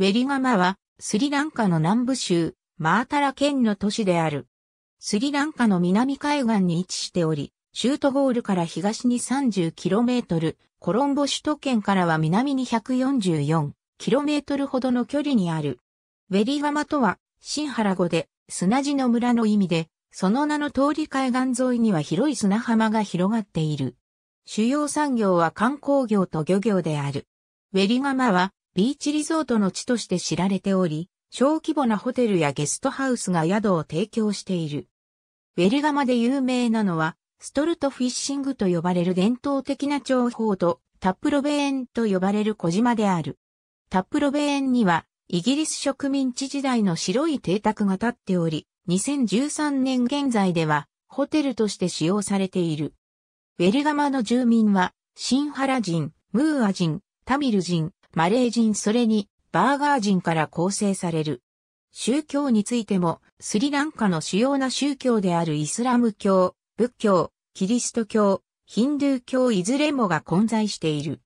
ウェリガマは、スリランカの南部州、マータラ県の都市である。スリランカの南海岸に位置しており、シュートゴールから東に 30km、コロンボ首都圏からは南に 144km ほどの距離にある。ウェリガマとは、新原語で、砂地の村の意味で、その名の通り海岸沿いには広い砂浜が広がっている。主要産業は観光業と漁業である。ウェリガマはビーチリゾートの地として知られており、小規模なホテルやゲストハウスが宿を提供している。ウェルガマで有名なのは、ストルトフィッシングと呼ばれる伝統的な情報と、タップロベエンと呼ばれる小島である。タップロベエンには、イギリス植民地時代の白い邸宅が建っており、2013年現在では、ホテルとして使用されている。ウェルガマの住民は、シンハラ人、ムーア人、タミル人、マレー人それにバーガー人から構成される。宗教についても、スリランカの主要な宗教であるイスラム教、仏教、キリスト教、ヒンドゥー教いずれもが混在している。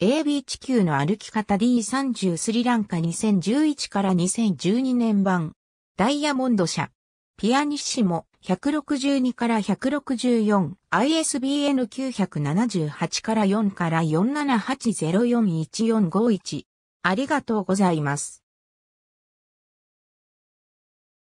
AB 地球の歩き方 D30 スリランカ2011から2012年版。ダイヤモンド社。ピアニッシモ。162から 164ISBN 978から4から47804145 1ありがとうございます。